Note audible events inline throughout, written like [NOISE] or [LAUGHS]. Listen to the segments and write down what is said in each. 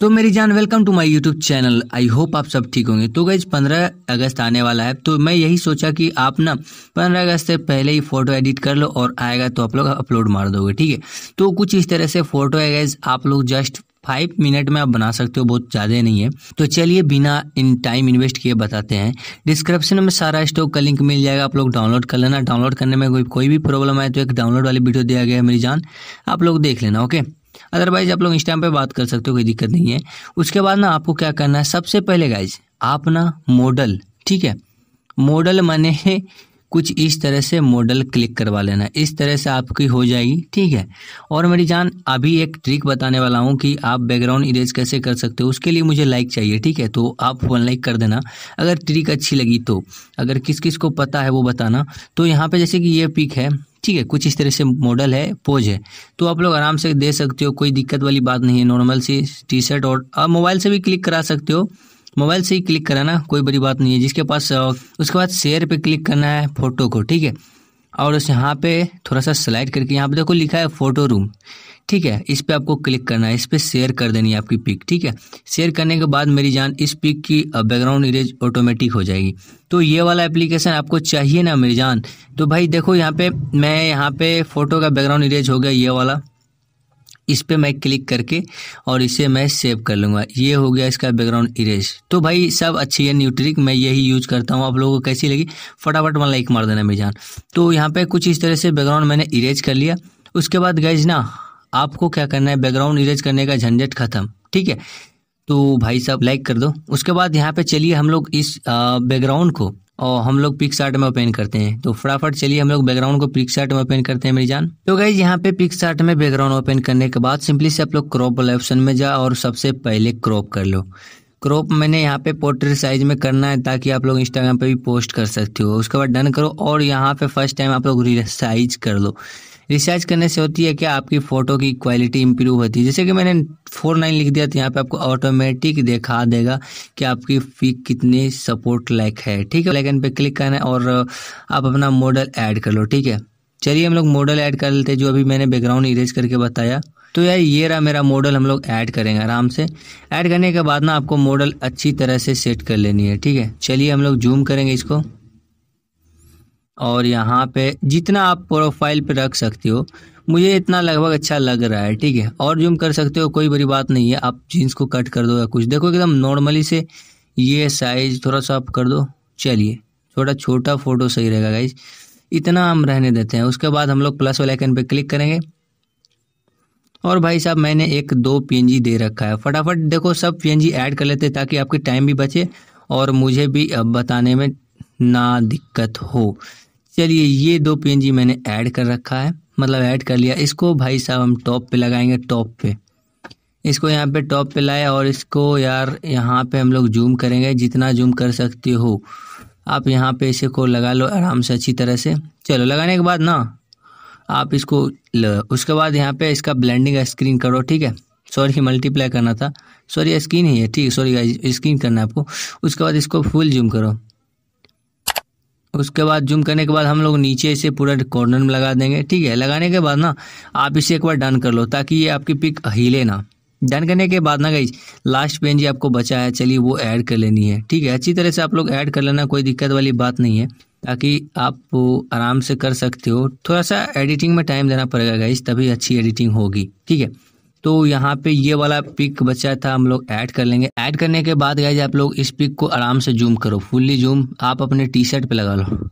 तो मेरी जान welcome to my YouTube channel I hope आप सब ठीक होंगे तो गई पंद्रह अगस्त आने वाला है तो मैं यही सोचा कि आप ना पंद्रह अगस्त से पहले ही फोटो एडिट कर लो और आएगा तो आप लोग अपलोड मार दोगे ठीक है तो कुछ इस तरह से फोटो है गैस आप लोग जस्ट फाइव मिनट में आप बना सकते हो बहुत ज़्यादा नहीं है तो चलिए बिना इन टाइम इन्वेस्ट किए बताते हैं डिस्क्रिप्शन में सारा स्टॉक का लिंक मिल जाएगा आप लोग डाउनलोड कर लेना डाउनलोड करने में कोई कोई भी प्रॉब्लम आए तो एक डाउनलोड वाली वीडियो दिया गया है मेरी जान आप लोग देख लेना ओके अदरवाइज आप लोग इंस्टाम पे बात कर सकते हो कोई दिक्कत नहीं है उसके बाद ना आपको क्या करना है सबसे पहले गाइज आप ना मॉडल ठीक है मॉडल माने [LAUGHS] कुछ इस तरह से मॉडल क्लिक करवा लेना इस तरह से आपकी हो जाएगी ठीक है और मेरी जान अभी एक ट्रिक बताने वाला हूँ कि आप बैकग्राउंड इरेज कैसे कर सकते हो उसके लिए मुझे लाइक चाहिए ठीक है तो आप वन लाइक कर देना अगर ट्रिक अच्छी लगी तो अगर किस किस को पता है वो बताना तो यहाँ पे जैसे कि ये पिक है ठीक है कुछ इस तरह से मॉडल है पोज है तो आप लोग आराम से दे सकते हो कोई दिक्कत वाली बात नहीं है नॉर्मल सी टी शर्ट और आप मोबाइल से भी क्लिक करा सकते हो मोबाइल से ही क्लिक कराना कोई बड़ी बात नहीं है जिसके पास उसके बाद शेयर पे क्लिक करना है फ़ोटो को ठीक है और उस यहाँ पे थोड़ा सा स्लाइड करके यहाँ पे देखो लिखा है फ़ोटो रूम ठीक है इस पर आपको क्लिक करना है इस पर शेयर कर देनी है आपकी पिक ठीक है शेयर करने के बाद मेरी जान इस पिक की बैकग्राउंड इरेज ऑटोमेटिक हो जाएगी तो ये वाला एप्लीकेशन आपको चाहिए ना मेरी जान तो भाई देखो यहाँ पे मैं यहाँ पे फ़ोटो का बैकग्राउंड इरेज हो गया ये वाला इस पर मैं क्लिक करके और इसे मैं सेव कर लूँगा ये हो गया इसका बैकग्राउंड इरेज तो भाई सब अच्छी है न्यूट्रिक मैं यही यूज करता हूँ आप लोगों को कैसी लगी फटाफट वन लाइक मार देना मेरी जान तो यहाँ पे कुछ इस तरह से बैकग्राउंड मैंने इरेज कर लिया उसके बाद गैज ना आपको क्या करना है बैकग्राउंड इरेज करने का झंझट खत्म ठीक है तो भाई साहब लाइक कर दो उसके बाद यहाँ पे चलिए हम लोग इस बैकग्राउंड को और हम लोग पिक शार्ट में ओपन करते हैं तो फटाफट चलिए हम लोग बैकग्राउंड को पिक शार्ट में ओपन करते हैं मेरी जान तो गाइज यहाँ पे पिक शार्ट में बैकग्राउंड ओपन करने के बाद सिंपली से आप लोग क्रॉप वाले ऑप्शन में जाओ और सबसे पहले क्रॉप कर लो क्रॉप मैंने यहाँ पे पोर्ट्रेट साइज में करना है ताकि आप लोग इंस्टाग्राम पे भी पोस्ट कर सकते हो उसके बाद डन करो और यहाँ पे फर्स्ट टाइम आप लोग रिसाइज कर लो रिसाइज करने से होती है कि आपकी फ़ोटो की क्वालिटी इंप्रूव होती है जैसे कि मैंने फोर नाइन लिख दिया तो यहाँ पे आपको ऑटोमेटिक दिखा देगा कि आपकी पिक कितनी सपोर्ट लाइक है ठीक है लेकिन पे क्लिक करना है और आप अपना मॉडल ऐड कर लो ठीक है चलिए हम लोग मॉडल ऐड कर लेते हैं जो अभी मैंने बैकग्राउंड इरेज करके बताया तो यार ये रहा मेरा मॉडल हम लोग ऐड करेंगे आराम से ऐड करने के बाद ना आपको मॉडल अच्छी तरह से सेट कर लेनी है ठीक है चलिए हम लोग जूम करेंगे इसको और यहाँ पे जितना आप प्रोफाइल पे रख सकते हो मुझे इतना लगभग अच्छा लग रहा है ठीक है और जूम कर सकते हो कोई बड़ी बात नहीं है आप जीन्स को कट कर दो या कुछ देखो एकदम नॉर्मली से ये साइज थोड़ा सा आप कर दो चलिए थोड़ा छोटा फोटो सही रहेगा गाइज इतना हम रहने देते हैं उसके बाद हम लोग प्लस वाले आइकन पे क्लिक करेंगे और भाई साहब मैंने एक दो पी दे रखा है फटाफट देखो सब पी ऐड कर लेते ताकि आपके टाइम भी बचे और मुझे भी अब बताने में ना दिक्कत हो चलिए ये दो पी मैंने ऐड कर रखा है मतलब ऐड कर लिया इसको भाई साहब हम टॉप पे लगाएंगे टॉप पे इसको यहाँ पे टॉप पे लाए और इसको यार यहाँ पे हम लोग जूम करेंगे जितना जूम कर सकते हो आप यहाँ पे इसे को लगा लो आराम से अच्छी तरह से चलो लगाने के बाद ना आप इसको उसके बाद यहाँ पे इसका ब्लेंडिंग स्क्रीन करो ठीक है सॉरी मल्टीप्लाई करना था सॉरी स्क्रीन ही है ठीक है सॉरी स्क्रीन करना है आपको उसके बाद इसको फुल जूम करो उसके बाद जूम करने के बाद हम लोग नीचे इसे पूरा कॉर्नर में लगा देंगे ठीक है लगाने के बाद ना आप इसे एक बार डन कर लो ताकि ये आपकी पिक हिले ना डन करने के बाद ना गई लास्ट पेन जी आपको बचा है चलिए वो ऐड कर लेनी है ठीक है अच्छी तरह से आप लोग ऐड कर लेना कोई दिक्कत वाली बात नहीं है ताकि आप आराम से कर सकते हो थोड़ा सा एडिटिंग में टाइम देना पड़ेगा गाइस तभी अच्छी एडिटिंग होगी ठीक है तो यहाँ पे ये वाला पिक बचा था हम लोग ऐड कर लेंगे ऐड करने के बाद गाइज आप लोग इस पिक को आराम से जूम करो फुल्ली जूम आप अपने टी शर्ट पर लगा लो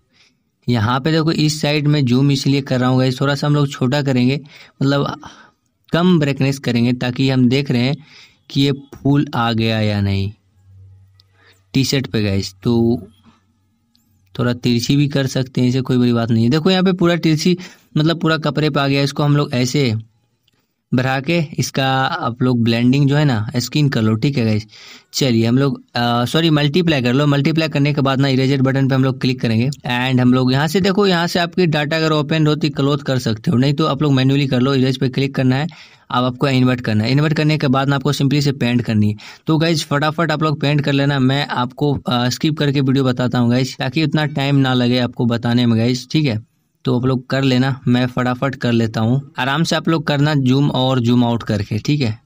यहाँ पे देखो इस साइड में जूम इसलिए कर रहा हूँ गाइज थोड़ा सा हम लोग छोटा करेंगे मतलब कम ब्रेकनेस करेंगे ताकि हम देख रहे हैं कि ये फूल आ गया या नहीं टी शर्ट पे गाइज तो थोड़ा तिरछी भी कर सकते हैं इसे कोई बड़ी बात नहीं है देखो यहाँ पे पूरा तिरछी मतलब पूरा कपड़े पे आ गया इसको हम लोग ऐसे बढ़ा के इसका आप लोग ब्लेंडिंग जो है ना स्किन कर लो ठीक है गाइज चलिए हम लोग सॉरी मल्टीप्लाई कर लो मल्टीप्लाई करने के बाद ना इरेजर बटन पे हम लोग क्लिक करेंगे एंड हम लोग यहाँ से देखो यहाँ से आपकी डाटा अगर ओपन होती क्लोथ कर सकते हो नहीं तो आप लोग मैन्युअली कर लो इरेज पे क्लिक करना है अब आपको इन्वर्ट करना है इन्वर्ट करने के बाद ना आपको सिंपली से पेंट करनी है तो गाइज फटाफट आप लोग पेंट कर लेना मैं आपको स्किप करके वीडियो बताता हूँ गाइज ताकि उतना टाइम ना लगे आपको बताने में गाइज ठीक है तो आप लोग कर लेना मैं फटाफट कर लेता हूँ आराम से आप लोग करना जूम और जूम आउट करके ठीक है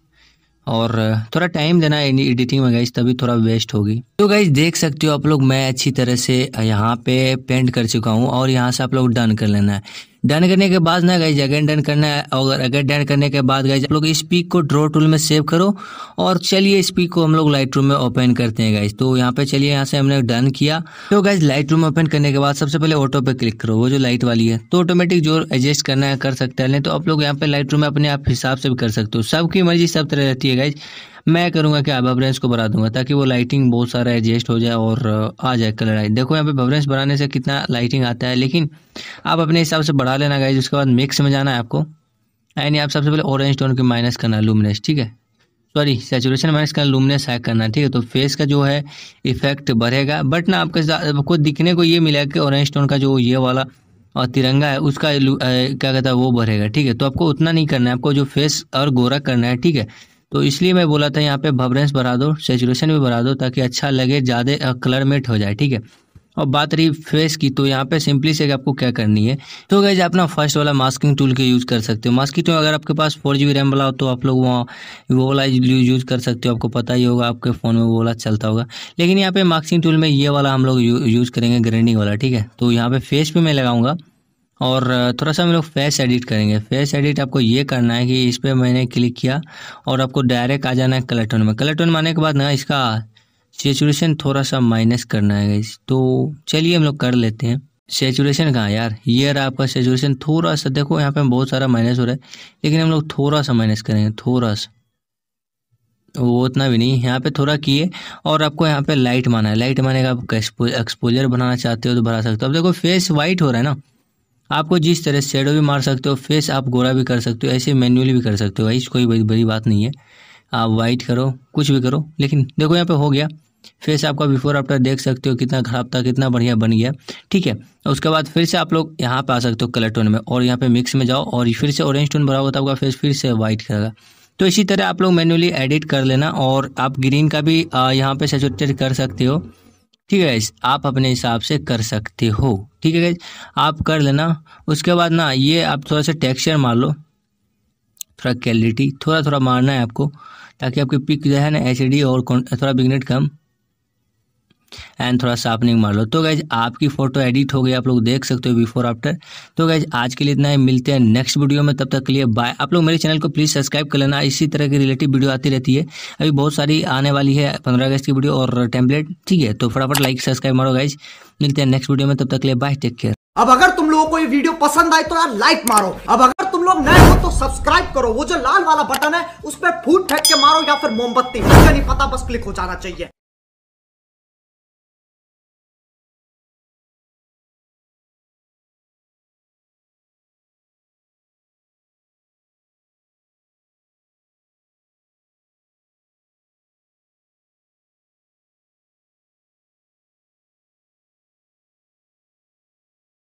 और थोड़ा टाइम देना एडिटिंग में गाइज तभी थोड़ा वेस्ट होगी तो गाइज देख सकते हो आप लोग मैं अच्छी तरह से यहाँ पे पेंट कर चुका हूँ और यहाँ से आप लोग डन कर लेना है डन करने के बाद ना गाइज अगेन डन करना है और अगेन डन करने के बाद गए आप लोग इस पीक को ड्रॉ टूल में सेव करो और चलिए इस पीक को हम लोग लाइट में ओपन करते हैं गाइज तो यहाँ पे चलिए यहाँ से हमने डन किया तो गाइज लाइट में ओपन करने के बाद सबसे पहले ऑटो पे क्लिक करो वो जो लाइट वाली है तो ऑटोमेटिक जो एडजस्ट करना है कर सकते हैं तो आप लोग यहाँ पे लाइट में अपने आप हिसाब से भी कर सकते हो सबकी मर्जी सब तरह रहती है गाइज मैं करूँगा क्या बबरेंस को बढ़ा दूंगा ताकि वो लाइटिंग बहुत सारा एडजस्ट हो जाए और आ जाए कलर आई देखो यहाँ पे बबरेंस बढ़ाने से कितना लाइटिंग आता है लेकिन आप अपने हिसाब से बढ़ा लेना गाइज उसके बाद मिक्स में जाना है आपको एंड आप सबसे पहले ऑरेंज टोन के माइनस करना लूमिनेस ठीक है सॉरी सेचुरेशन माइनस करना लूमिनेस हैक करना ठीक है तो फेस का जो है इफेक्ट बढ़ेगा बट ना आपके आपको दिखने को ये मिला कि ऑरेंज टोन का जो ये वाला और तिरंगा है उसका क्या कहता है वो बढ़ेगा ठीक है तो आपको उतना नहीं करना है आपको जो फेस और गोरा करना है ठीक है तो इसलिए मैं बोला था यहाँ पे भवरेंस बढ़ा दो सेचुरेशन भी बढ़ा दो ताकि अच्छा लगे ज़्यादा कलर मेट हो जाए ठीक है और बात रही फेस की तो यहाँ पे सिंपली से आपको क्या करनी है तो गैज अपना फर्स्ट वाला मास्किंग टूल के यूज़ कर सकते हो मास्किंग टूल अगर आपके पास फोर जी रैम वाला हो तो आप लोग वहाँ वो वाला यूज़ कर सकते हो आपको पता ही होगा आपके फ़ोन में वो वाला चलता होगा लेकिन यहाँ पे मास्किंग टूल में ये वाला हम लोग यूज़ करेंगे ग्रेंडिंग वाला ठीक है तो यहाँ पे फेस पर मैं लगाऊंगा और थोड़ा सा हम लोग फेस एडिट करेंगे फेस एडिट आपको ये करना है कि इस पर मैंने क्लिक किया और आपको डायरेक्ट आ जाना है कलेटोन में कलर में आने के बाद ना इसका सेचुरेशन थोड़ा सा माइनस करना है इस तो चलिए हम लोग कर लेते हैं सेचुरेशन कहाँ यार ये रहा आपका सेचुरेशन थोड़ा सा देखो यहाँ पे बहुत सारा माइनस हो रहा है लेकिन हम लोग थोड़ा सा माइनस करेंगे थोड़ा सा वो उतना भी नहीं यहाँ पे थोड़ा किए और आपको यहाँ पे लाइट माना है लाइट माने का आप एक्सपोजर बनाना चाहते हो तो बना सकते हो अब देखो फेस वाइट हो रहा है ना आपको जिस तरह शेडो भी मार सकते हो फेस आप गोरा भी कर सकते हो ऐसे मैनुअली भी कर सकते हो भाई कोई बड़ी बात नहीं है आप वाइट करो कुछ भी करो लेकिन देखो यहाँ पे हो गया फेस आपका बिफोर आफ्टर देख सकते हो कितना खराब था कितना बढ़िया बन गया ठीक है उसके बाद फिर से आप लोग यहाँ पे आ सकते हो कलर टोन में और यहाँ पे मिक्स में जाओ और फिर से ऑरेंज टोन भरा होगा तो आपका फेस फिर से वाइट करेगा तो इसी तरह आप लोग मैनुअली एडिट कर लेना और आप ग्रीन का भी यहाँ पे सेचुरेटेड कर सकते हो ठीक है आप अपने हिसाब से कर सकते हो ठीक है आप कर लेना उसके बाद ना ये आप थोड़ा सा टेक्सचर मार लो थोड़ा क्वालिटी थोड़ा थोड़ा मारना है आपको ताकि आपकी पिक जो है ना एच और थोड़ा बिगनेट कम एंड थोड़ा शार्पनिंग मार लो तो गैज आपकी फ़ोटो एडिट हो गई आप लोग देख सकते हो बिफोर आफ्टर तो गैज आज के लिए इतना ही मिलते हैं नेक्स्ट वीडियो में तब तक के लिए बाय आप लोग मेरे चैनल को प्लीज़ सब्सक्राइब कर लेना इसी तरह की रिलेटिव वीडियो आती रहती है अभी बहुत सारी आने वाली है पंद्रह अगस्त की वीडियो और टेम्पलेट ठीक है तो फटाफट लाइक सब्सक्राइब मारो गाइज मिलते हैं नेक्स्ट वीडियो में तब तक लिए बाय टेक केयर अब अगर तुम लोगों को ये वीडियो पसंद आए तो यार लाइक मारो अब अगर तुम लोग नए हो तो सब्सक्राइब करो वो जो लाल वाला बटन है उस पर फूट फेंक के मारो या फिर मोमबत्ती नहीं पता बस क्लिक हो जाना चाहिए